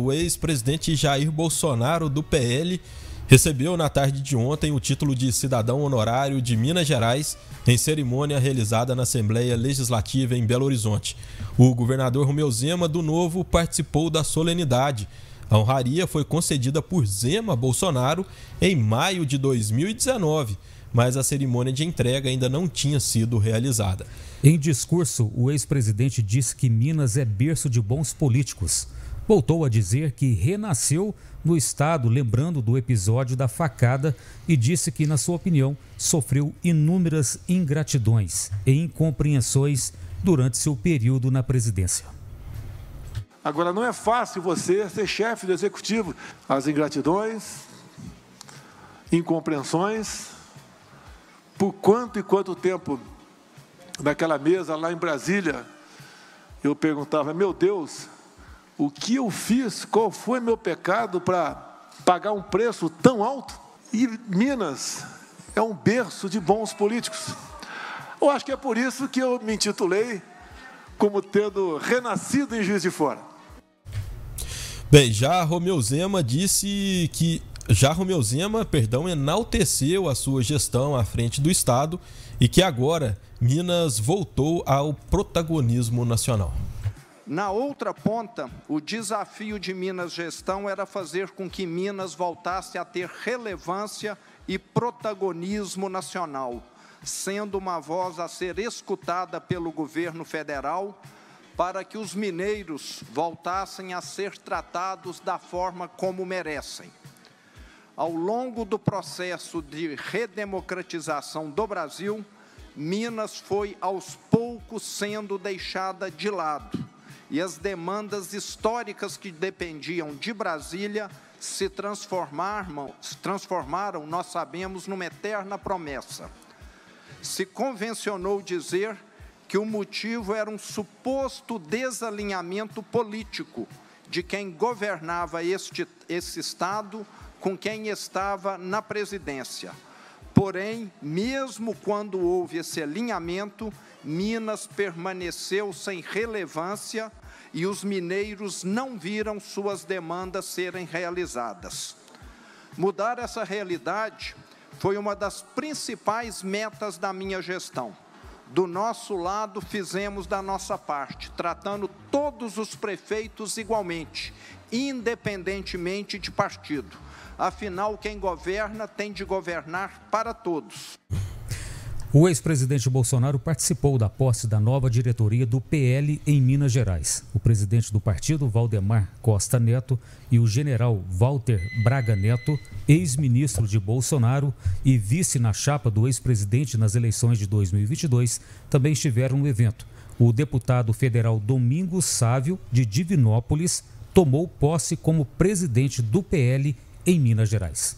O ex-presidente Jair Bolsonaro do PL recebeu na tarde de ontem o título de cidadão honorário de Minas Gerais em cerimônia realizada na Assembleia Legislativa em Belo Horizonte. O governador Romeu Zema do Novo participou da solenidade. A honraria foi concedida por Zema Bolsonaro em maio de 2019, mas a cerimônia de entrega ainda não tinha sido realizada. Em discurso, o ex-presidente disse que Minas é berço de bons políticos voltou a dizer que renasceu no estado, lembrando do episódio da facada, e disse que, na sua opinião, sofreu inúmeras ingratidões e incompreensões durante seu período na presidência. Agora, não é fácil você ser chefe do executivo. As ingratidões, incompreensões, por quanto e quanto tempo naquela mesa lá em Brasília, eu perguntava: meu Deus, o que eu fiz? Qual foi meu pecado para pagar um preço tão alto? E Minas é um berço de bons políticos. Eu acho que é por isso que eu me intitulei como tendo renascido em Juiz de Fora. Bem, já Romeu Zema disse que já Romeu Zema, perdão, enalteceu a sua gestão à frente do estado e que agora Minas voltou ao protagonismo nacional. Na outra ponta, o desafio de Minas Gestão era fazer com que Minas voltasse a ter relevância e protagonismo nacional, sendo uma voz a ser escutada pelo governo federal para que os mineiros voltassem a ser tratados da forma como merecem. Ao longo do processo de redemocratização do Brasil, Minas foi aos poucos sendo deixada de lado e as demandas históricas que dependiam de Brasília se transformaram, se transformaram, nós sabemos, numa eterna promessa. Se convencionou dizer que o motivo era um suposto desalinhamento político de quem governava este, esse Estado com quem estava na presidência Porém, mesmo quando houve esse alinhamento, Minas permaneceu sem relevância e os mineiros não viram suas demandas serem realizadas. Mudar essa realidade foi uma das principais metas da minha gestão do nosso lado, fizemos da nossa parte, tratando todos os prefeitos igualmente, independentemente de partido. Afinal, quem governa tem de governar para todos. O ex-presidente Bolsonaro participou da posse da nova diretoria do PL em Minas Gerais. O presidente do partido, Valdemar Costa Neto, e o general Walter Braga Neto, ex-ministro de Bolsonaro e vice na chapa do ex-presidente nas eleições de 2022, também estiveram no evento. O deputado federal Domingos Sávio, de Divinópolis, tomou posse como presidente do PL em Minas Gerais.